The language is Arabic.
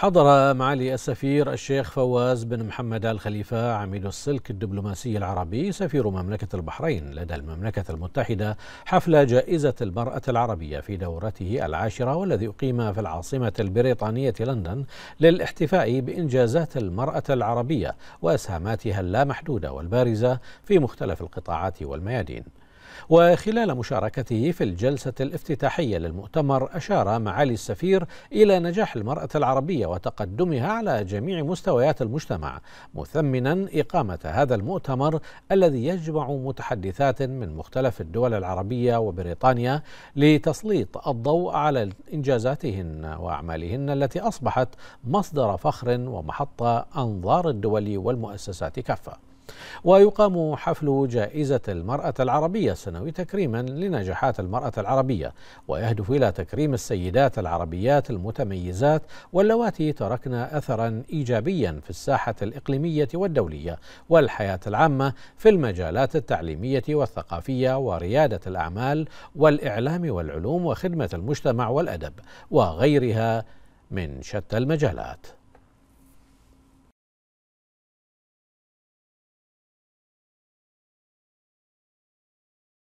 حضر معالي السفير الشيخ فواز بن محمد آل خليفة عميد السلك الدبلوماسي العربي سفير مملكة البحرين لدى المملكة المتحدة حفل جائزة المرأة العربية في دورته العاشرة والذي أقيم في العاصمة البريطانية لندن للاحتفاء بإنجازات المرأة العربية وأسهاماتها اللامحدودة والبارزة في مختلف القطاعات والميادين وخلال مشاركته في الجلسة الافتتاحية للمؤتمر أشار معالي السفير إلى نجاح المرأة العربية وتقدمها على جميع مستويات المجتمع مثمنا إقامة هذا المؤتمر الذي يجمع متحدثات من مختلف الدول العربية وبريطانيا لتسليط الضوء على إنجازاتهن وأعمالهن التي أصبحت مصدر فخر ومحط أنظار الدول والمؤسسات كافة ويقام حفل جائزة المرأة العربية السنوي تكريما لنجاحات المرأة العربية ويهدف إلى تكريم السيدات العربيات المتميزات واللواتي تركن أثرا إيجابيا في الساحة الإقليمية والدولية والحياة العامة في المجالات التعليمية والثقافية وريادة الأعمال والإعلام والعلوم وخدمة المجتمع والأدب وغيرها من شتى المجالات